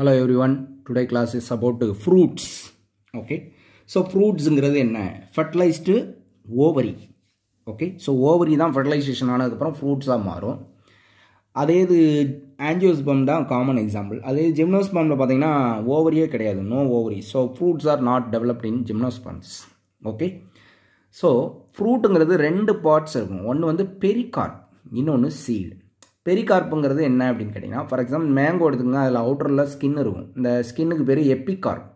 Hello everyone today class is about fruits okay so ஃப்ரூட்ஸுங்கிறது என்ன fertilised ovary okay so ovary தான் fertilisation ஆனதுக்கப்புறம் ஃப்ரூட்ஸாக மாறும் அதே இது ஆஞ்சியோஸ்பம் தான் காமன் எக்ஸாம்பிள் அதே ஜிம்னோஸ்பம்பில் பார்த்தீங்கன்னா ஓவரியே கிடையாது no ovary so fruits are not developed in gymnosperms okay so ஃப்ரூட்டுங்கிறது ரெண்டு பார்ட்ஸ் இருக்கும் ஒன்று வந்து பெரிகார்ட் இன்னொன்று சீடு பெரிகார்ப்புங்கிறது என்ன அப்படின்னு கேட்டிங்கன்னா ஃபார் எக்ஸாம்பிள் மேங்கோ எடுத்துக்கோங்க அதில் அவுட்டரில் ஸ்கின் இருக்கும் இந்த ஸ்கின்னுக்கு பேர் எப்பிகார்ப்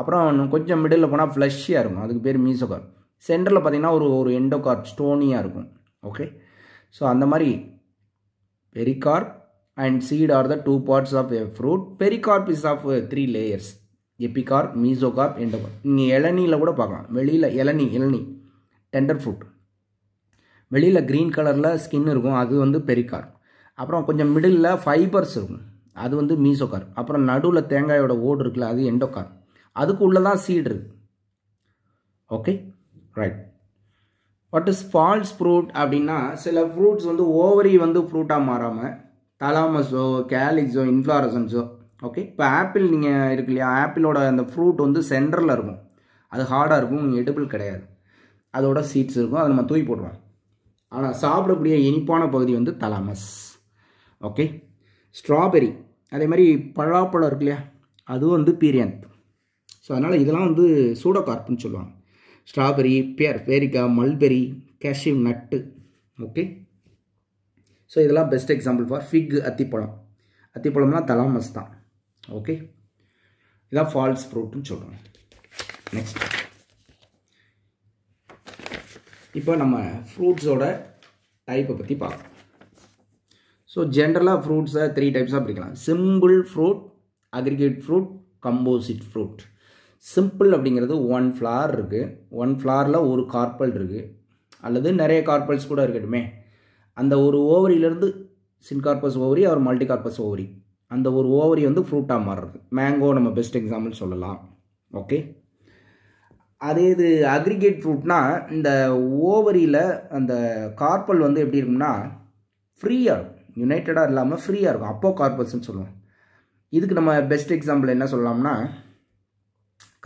அப்புறம் கொஞ்சம் மிடில் போனால் ஃப்ளஷியாக இருக்கும் அதுக்கு பேர் மீசோகார்ப் சென்டரில் பார்த்திங்கன்னா ஒரு ஒரு எண்டோகார்ப் ஸ்டோனியாக இருக்கும் ஓகே ஸோ அந்த மாதிரி pericarp and seed are the two parts of a fruit pericarp is of three layers epicarp mesocarp endocarp நீங்கள் இளநியில் கூட பார்க்கலாம் வெளியில் இளநி இளநி டெண்டர் ஃப்ரூட் வெளியில் க்ரீன் கலரில் ஸ்கின் இருக்கும் அது வந்து பெரிகார்ப் அப்புறம் கொஞ்சம் மிடில் ஃபைபர்ஸ் இருக்கும் அது வந்து மீசோக்கார் அப்புறம் நடுவில் தேங்காயோட ஓடு இருக்குல்ல அது எண்டோக்கார் அதுக்கு உள்ளே தான் சீடு இருக்குது okay right what is false fruit அப்படின்னா சில ஃப்ரூட்ஸ் வந்து ஓவரி வந்து ஃப்ரூட்டாக மாறாமல் தலாமஸோ கேலிக்ஸோ இன்ஃப்ளாரசன்ஸோ ஓகே இப்போ ஆப்பிள் நீங்கள் இருக்கு இல்லையா ஆப்பிளோட அந்த ஃப்ரூட் வந்து சென்டரில் இருக்கும் அது ஹார்டாக இருக்கும் எடுபிள் கிடையாது அதோட சீட்ஸ் இருக்கும் அதை நம்ம தூய் போடுவோம் ஆனால் சாப்பிடக்கூடிய இனிப்பான பகுதி வந்து தலாமஸ் ஓகே ஸ்ட்ராபெரி அதே மாதிரி பழாப்பழம் இருக்கு இல்லையா அதுவும் வந்து பீரியந்த் ஸோ அதனால் இதெல்லாம் வந்து சூடோ சொல்லுவாங்க ஸ்ட்ராபெரி பேர் பேரிக்கா mulberry cashew nut okay so இதெல்லாம் பெஸ்ட் எக்ஸாம்பிள் ஃபார் ஃபிக் அத்திப்பழம் அத்திப்பழம்லாம் தலாமஸ் தான் ஓகே இதான் ஃபால்ஸ் ஃப்ரூட்னு சொல்கிறோம் நெக்ஸ்ட் இப்போ நம்ம ஃப்ரூட்ஸோட டைப்பை பற்றி பார்க்கலாம் ஸோ ஜென்ரலாக ஃப்ரூட்ஸை த்ரீ டைப்ஸாக பிரிக்கலாம் simple fruit aggregate fruit composite fruit simple அப்படிங்கிறது ஒன் ஃப்ளார் இருக்குது ஒன் ஃப்ளாரில் ஒரு கார்பல் இருக்குது அல்லது நிறைய கார்பல்ஸ் கூட இருக்கட்டுமே அந்த ஒரு ஓவரியிலேருந்து சின்கார்பஸ் ஓவரி அவர் மல்டி கார்பஸ் ஓவரி அந்த ஒரு ஓவரி வந்து ஃப்ரூட்டாக மாறுறது மேங்கோ நம்ம பெஸ்ட் எக்ஸாம்பிள் சொல்லலாம் ஓகே அதே இது அக்ரிகேட் ஃப்ரூட்னா இந்த ஓவரியில் அந்த கார்பல் வந்து எப்படி இருக்கும்னா ஃப்ரீயாக இருக்கும் யுனைட்டடாக இல்லாமல் ஃப்ரீயாக இருக்கும் அப்போ கார்பஸ்ன்னு சொல்லுவோம் இதுக்கு நம்ம பெஸ்ட் எக்ஸாம்பிள் என்ன சொல்லலாம்னா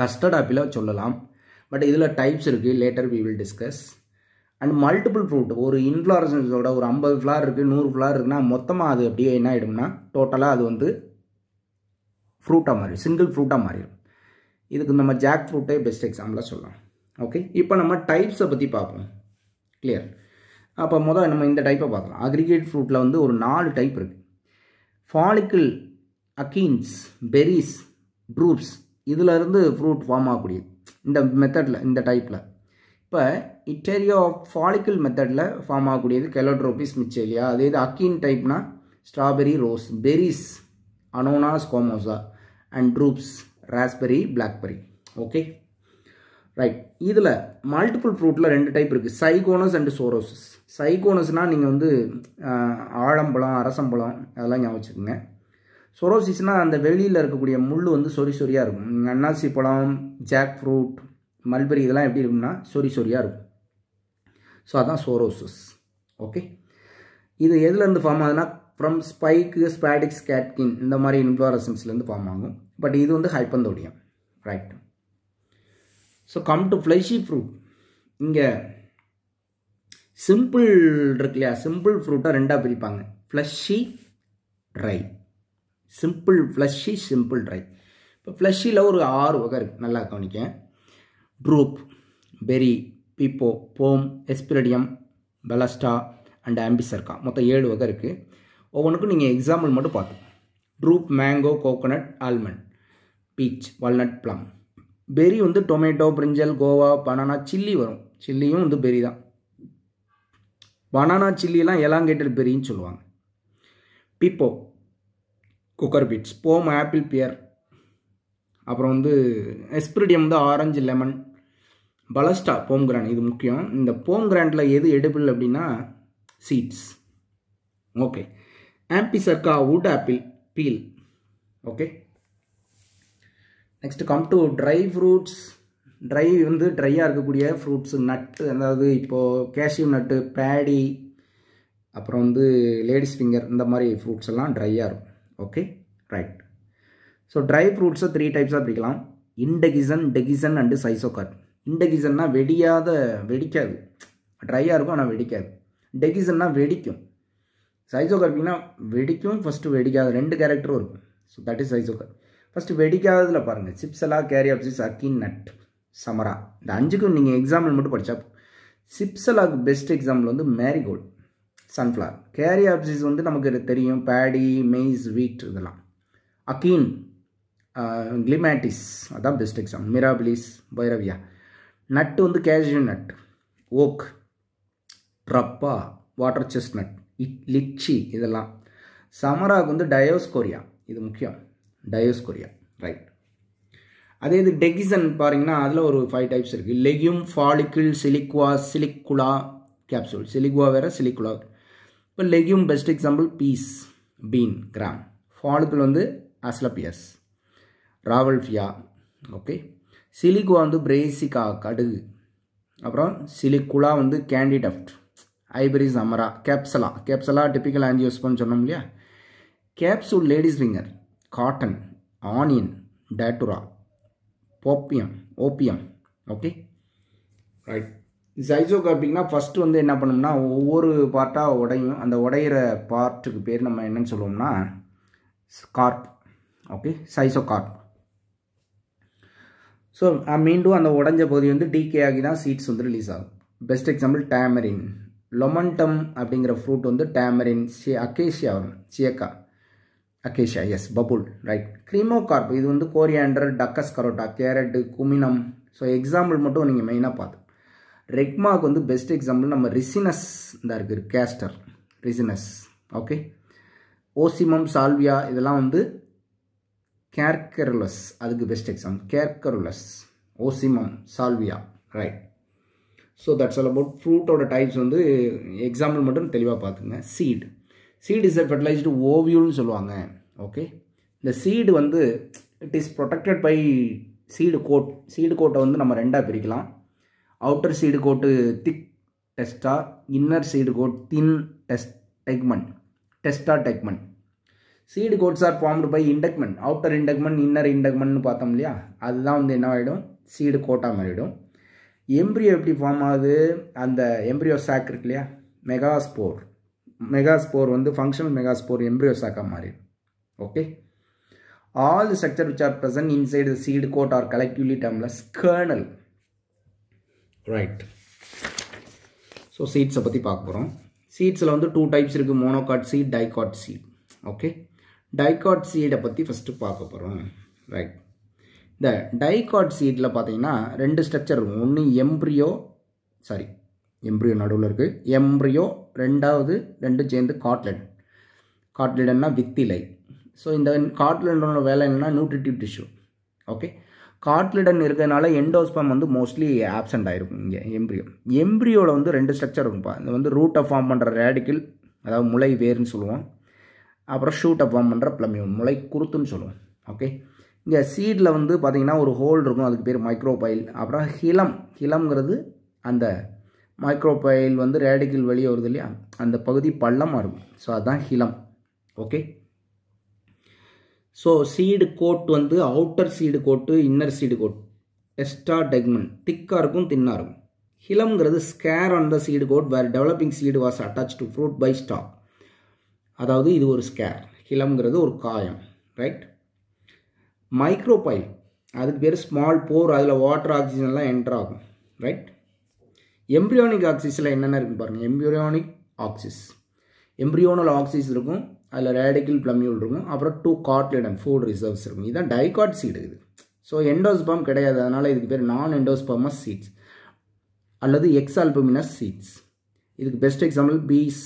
கஸ்டர்ட் ஆப்பிளாக சொல்லலாம் பட் இதில் டைப்ஸ் இருக்குது later we will discuss and multiple fruit ஒரு இன்ஃப்ளாரசன்ஸோட ஒரு ஐம்பது ஃப்ளார் இருக்குது நூறு ஃப்ளார் இருக்குன்னா மொத்தமாக அது அப்படியே என்ன ஆகிடும்னா டோட்டலாக அது வந்து ஃப்ரூட்டாக மாறிடும் சிங்கிள் ஃப்ரூட்டாக மாறிடும் இதுக்கு நம்ம ஜாக் ஃப்ரூட்டே பெஸ்ட் எக்ஸாம்பிளாக சொல்லலாம் ஓகே இப்போ நம்ம டைப்ஸை பற்றி பார்ப்போம் கிளியர் அப்போ முதல் நம்ம இந்த டைப்பை பார்க்கலாம் அக்ரிகேட் ஃப்ரூட்டில் வந்து ஒரு நாலு டைப் இருக்குது ஃபாலிக்கிள் அக்கீன்ஸ் பெரிஸ் ட்ரூப்ஸ் இதிலிருந்து ஃப்ரூட் ஃபார்ம் ஆகக்கூடியது இந்த மெத்தடில் இந்த டைப்பில் இப்போ இட்டேரியா ஃபாலிக்கிள் மெத்தடில் ஃபார்ம் ஆகக்கூடியது கெலோட்ரோபிஸ் மிச்சேலியா அதே இது அக்கீன் டைப்னா strawberry rose berries Ananas comosus and drupes raspberry blackberry okay right இதில் மல்டிபிள் ஃப்ரூட்டில் ரெண்டு டைப் இருக்குது சைகோனஸ் அண்டு சோரோசஸ் சைகோனஸ்னால் நீங்கள் வந்து ஆழம்பழம் அரசம்பழம் அதெல்லாம் ஞாபகம் வச்சுக்கோங்க சொரோசிஸ்னால் அந்த வெளியில் இருக்கக்கூடிய முள் வந்து சொறி சொறியாக இருக்கும் நீங்கள் அன்னாசி பழம் ஜாக் ஃப்ரூட் மல்பெரி இதெல்லாம் எப்படி இருக்கும்னா சொறி சொறியாக இருக்கும் ஸோ அதான் சோரோசஸ் ஓகே இது எதுலேருந்து ஃபார்ம் ஆகுதுன்னா ஃப்ரம் ஸ்பைக்கு ஸ்பேடிக்ஸ் கேட்கின் இந்த மாதிரி இன்ஃப்ளாரசன்ஸ்லேருந்து ஃபார்ம் ஆகும் பட் இது வந்து hypanthodium right so come to fleshy fruit இங்கே சிம்பிள் இருக்கு இல்லையா சிம்பிள் ஃப்ரூட்டாக ரெண்டாக பிரிப்பாங்க fleshy dry simple fleshy simple dry இப்போ ஃப்ளஷியில் ஒரு ஆறு வகை இருக்குது நல்லா கவனிக்க ட்ரூப் பெரி பீப்போ போம் எஸ்பிரடியம் பெலஸ்டா அண்ட் ஆம்பிசர்கா மொத்தம் ஏழு வகை இருக்குது ஒவ்வொன்றுக்கும் நீங்கள் எக்ஸாம்பிள் மட்டும் பார்த்து drupe mango coconut almond peach walnut plum berry வந்து tomato brinjal guava banana chilli வரும் சில்லியும் வந்து பெரி தான் பனானா சில்லிலாம் எலாங்கேட்டட் பெரின்னு சொல்லுவாங்க pepo cucurbits pome apple pear அப்புறம் வந்து எஸ்பிரிடியம் வந்து ஆரஞ்சு லெமன் பலஸ்டா போம் கிராண்ட் இது முக்கியம் இந்த போம் கிராண்டில் எது எடுப்பில் அப்படின்னா சீட்ஸ் ஓகே ஆப்பிள் சர்க்கா wood apple peel okay next come to dry fruits dry வந்து ட்ரையாக இருக்கக்கூடிய ஃப்ரூட்ஸ் நட்டு அதாவது இப்போது கேஷ்யூ நட்டு பேடி அப்புறம் வந்து லேடிஸ் ஃபிங்கர் இந்த மாதிரி ஃப்ரூட்ஸ் எல்லாம் ட்ரையாக இருக்கும் ஓகே ரைட் ஸோ ட்ரை ஃப்ரூட்ஸை த்ரீ டைப்ஸாக பிரிக்கலாம் இண்டகிசன் டெகிசன் அண்டு சைசோகாட் இண்டகிசன்னா வெடியாத வெடிக்காது ட்ரையாக இருக்கும் ஆனால் வெடிக்காது டெகிசன்னா வெடிக்கும் சைசோகார்பின்னா வெடிக்கும் ஃபஸ்ட்டு வெடிக்காது ரெண்டு கேரக்டரும் இருக்கும் so that is schizocarp first வெடிக்காததில் பாருங்கள் சிப்ஸலா கேரியாப்சிஸ் அக்கின் நட் சமரா இந்த அஞ்சுக்கும் நீங்கள் எக்ஸாம்பிள் மட்டும் படித்தா சிப்ஸலாக்கு பெஸ்ட் எக்ஸாம்பிள் வந்து மேரிகோல்டு சன்ஃப்ளவர் கேரி கேரியாப்சிஸ் வந்து நமக்கு தெரியும் பேடி மெய்ஸ் வீட் இதெல்லாம் அக்கீன் கிளிமேட்டிஸ் uh, அதான் best exam mirabilis Boerhavia nut வந்து cashew nut oak trapa water chestnut it litchi இதெல்லாம் சமராவுக்கு வந்து டயோஸ்கோரியா இது முக்கியம் டயோஸ்கொரியா ரைட் அதே இது டெகிசன் பாருங்கன்னா அதில் ஒரு ஃபைவ் டைப்ஸ் இருக்குது லெகியூம் ஃபாலிக்கிள் சிலிக்வா சிலிக்குலா கேப்சூல் சிலிக்வா வேறு சிலிக்குலா இப்போ legume best example peas bean gram follicle வந்து அஸ்லபியஸ் ராவல்ஃபியா ஓகே சிலிக்வா வந்து பிரேசிகா கடுகு அப்புறம் சிலிக்குலா வந்து கேண்டிடப்ட் ஐபரிஸ் அமரா கேப்சலா கேப்சலா டிப்பிக்கல் ஆன்ஜியோஸ்போன்னு சொன்னோம் இல்லையா capsule ladies finger cotton onion Datura போப்பியம் ஓப்பியம் ஓகே ரைட் ஜைசோகார்பிக்னா ஃபஸ்ட்டு வந்து என்ன பண்ணோம்னா ஒவ்வொரு பார்ட்டாக உடையும் அந்த உடையிற பார்ட்டுக்கு பேர் நம்ம என்னன்னு சொல்லுவோம்னா கார்ப் ஓகே சைசோகார்ப் ஸோ மீண்டும் அந்த உடஞ்ச பகுதி வந்து டிகே ஆகி தான் சீட்ஸ் வந்து ரிலீஸ் ஆகும் பெஸ்ட் எக்ஸாம்பிள் டேமரின் லொமன்டம் அப்படிங்கிற ஃப்ரூட் வந்து டேமரின் சி அக்கேஷியா வரும் சியக்கா அக்கேஷியா எஸ் பபுல் ரைட் கிரீமோகார்ப் இது வந்து coriander Daucus carota carrot cuminum so example மட்டும் நீங்கள் மெயினாக பார்த்து ரெக்மாவுக்கு வந்து பெஸ்ட் எக்ஸாம்பிள் நம்ம ரிசினஸ் தான் இருக்குது castor ricinus okay Ocimum Salvia இதெல்லாம் வந்து கேர்கருலஸ் அதுக்கு best exam carcerulus Ocimum Salvia right so that's all about ஃப்ரூட்டோட டைப்ஸ் வந்து எக்ஸாம்பிள் மட்டும் தெளிவாக பார்த்துங்க seed seed is a fertilised ஓவியூல்னு சொல்லுவாங்க ஓகே இந்த சீடு வந்து it is protected by seed coat seed கோட்டை வந்து நம்ம ரெண்டாக பிரிக்கலாம் outer seed coat thick testa inner seed coat thin test tegmen testa tegmen seed coats are formed by integument outer integument inner இண்டக்மெண்ட்னு பார்த்தோம் இல்லையா அதுதான் வந்து என்ன ஆகிடும் சீடு கோட்டாக மாறிடும் எம்ப்ரியோ எப்படி ஃபார்ம் ஆகுது அந்த எம்ப்ரியோ சாக் இருக்கு இல்லையா மெகாஸ்போர் மெகாஸ்போர் வந்து ஃபங்க்ஷனல் மெகாஸ்போர் எம்ப்ரியோசாக்காக மாறிடும் okay all the structure which are present inside the seed coat are collectively termed as kernel right so சீட்ஸை பற்றி பார்க்க போகிறோம் சீட்ஸில் வந்து டூ டைப்ஸ் இருக்குது monocot seed dicot seed okay dicot சீடை பற்றி ஃபஸ்ட்டு பார்க்க போகிறோம் ரைட் இந்த டைகாட் சீடில் பார்த்தீங்கன்னா ரெண்டு ஸ்ட்ரக்சர் இருக்கும் ஒன்று எம்ப்ரியோ சாரி எம்ப்ரியோ நடுவில் இருக்குது எம்ப்ரியோ ரெண்டாவது ரெண்டும் சேர்ந்து காட்லெட் காட்லெட்னா வித்திலை ஸோ இந்த காட்லெண்டோட வேலை என்னென்னா நியூட்ரிட்டிவ் டிஷ்யூ ஓகே காட்லிடன் இருக்கிறதுனால எண்டோஸ்பம் வந்து மோஸ்ட்லி ஆப்சண்ட் ஆகிருக்கும் இங்கே எம்ப்ரியோ எம்ப்ரியோவில் வந்து ரெண்டு ஸ்ட்ரக்சர் இருக்கும்ப்பா இது வந்து ரூட்டை ஃபார்ம் பண்ணுற ரேடிக்கல் அதாவது முளை வேர்னு சொல்லுவோம் அப்புறம் ஷூட்டை ஃபார்ம் பண்ணுற ப்ளமியோ முளை குருத்துன்னு சொல்லுவோம் ஓகே இங்கே சீடில் வந்து பார்த்திங்கன்னா ஒரு ஹோல் இருக்கும் அதுக்கு பேர் மைக்ரோபைல் அப்புறம் ஹிலம் ஹிலம்ங்கிறது அந்த மைக்ரோபயல் வந்து ரேடிக்கல் வெளியே வருது இல்லையா அந்த பகுதி பள்ளமாக இருக்கும் ஸோ அதுதான் hilum okay so seed coat வந்து outer seed coat inner seed coat testa tegmen திக்காக இருக்கும் தின்னாக இருக்கும் ஹிலம்ங்கிறது scar on the seed coat where developing seed was attach to fruit by stalk அதாவது இது ஒரு ஸ்கேர் ஹிலம்ங்கிறது ஒரு காயம் ரைட் மைக்ரோபைல் அதுக்கு பேர் ஸ்மால் போர் அதில் வாட்டர் ஆக்சிஜன்லாம் என்ட்ராகும் ரைட் எம்ப்ரியோனிக் ஆக்சிஸில் என்னென்ன இருக்குன்னு பாருங்கள் எம்ப்ரியோனிக் ஆக்சிஸ் எம்ப்ரியோனல் ஆக்சிஸ் இருக்கும் அதில் ரேடிக்கல் பிளம்யூல் இருக்கும் அப்புறம் டூ காட்லிடம் ஃபுட் ரிசர்வ்ஸ் இருக்கும் இதுதான் டைகாட் சீடு இது ஸோ எண்டோஸ்பம் கிடையாது அதனால் இதுக்கு பேர் நான் எண்டோஸ்பமஸ் சீட்ஸ் அல்லது எக்ஸால்பமினஸ் சீட்ஸ் இதுக்கு best example peas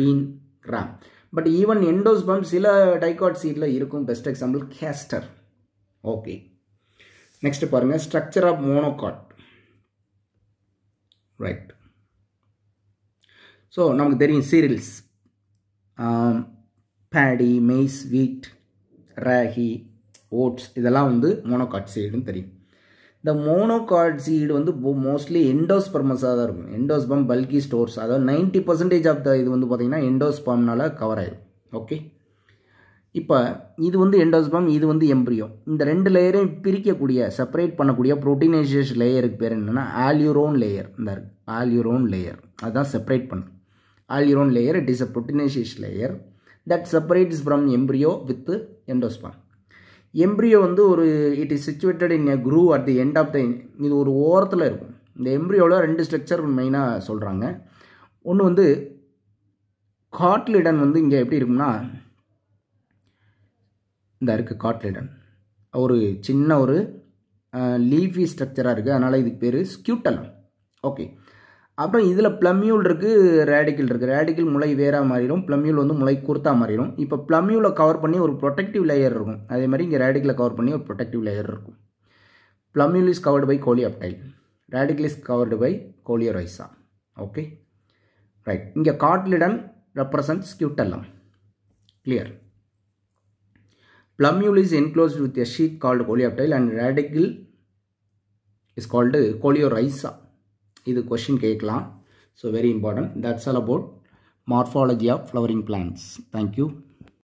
bean gram but even endosperm சில டைகாட் சீட்டில் இருக்கும் best example castor okay next பாருங்கள் structure of monocot right so நமக்கு தெரியும் சீரியல்ஸ் பேடி மெய்ஸ் வீட் ராகி ஓட்ஸ் இதெல்லாம் வந்து மோனோகாட் சீடுன்னு தெரியும் இந்த மோனோகாட் சீடு வந்து மோஸ்ட்லி எண்டோஸ்பர்மஸாக தான் இருக்கும் எண்டோஸ்பம் பல்கி ஸ்டோர்ஸ் அதாவது நைன்ட்டி பர்சன்டேஜ் ஆஃப் த இது வந்து பார்த்திங்கன்னா எண்டோஸ்பம்னால் கவர் ஆயிடும் ஓகே இப்போ இது வந்து எண்டோஸ்பம் இது வந்து எம்ப்ரியோ இந்த ரெண்டு லேயரையும் பிரிக்கக்கூடிய செப்பரேட் பண்ணக்கூடிய ப்ரோட்டீனேஷியஸ் லேயருக்கு பேர் என்னென்னா ஆல்யூரோன் லேயர் இந்த ஆல்யூரோன் லேயர் அதுதான் செப்பரேட் பண்ணும் aleurone layer it is a proteinaceous layer that separates from embryo with endosperm embryo வந்து ஒரு it is situated in a groove at the end of the இது ஒரு ஓரத்தில் இருக்கும் இந்த எம்ப்ரியோவில் ரெண்டு ஸ்ட்ரக்சர் மெயினாக சொல்கிறாங்க ஒன்று வந்து காட்லிடன் வந்து இங்கே எப்படி இருக்கும்னா இந்த இருக்குது காட்லிடன் ஒரு சின்ன ஒரு லீஃபி ஸ்ட்ரக்சராக இருக்குது அதனால் இதுக்கு பேர் ஸ்கியூட்டலம் ஓகே அப்புறம் இதில் ப்ளம்யூல் இருக்குது ரேடிக்கல் இருக்குது ரேடிக்கல் முளை வேறாக மாறிடும் ப்ளம்யூல் வந்து முளை குர்த்தா மாறிடும் இப்போ ப்ளம்யூலை கவர் பண்ணி ஒரு ப்ரொடெக்டிவ் லேயர் இருக்கும் அதே மாதிரி இங்கே ரேடிக்கலை கவர் பண்ணி ஒரு ப்ரொடெக்டிவ் லேயர் இருக்கும் plumule is covered by coleoptile radicle is covered by coleorhiza okay right இங்கே cotyledon represent scutellum clear plumule is enclosed with a sheath called coleoptile and radicle is called coleorhiza. This question question. So very important. That's all about morphology of flowering plants. Thank you.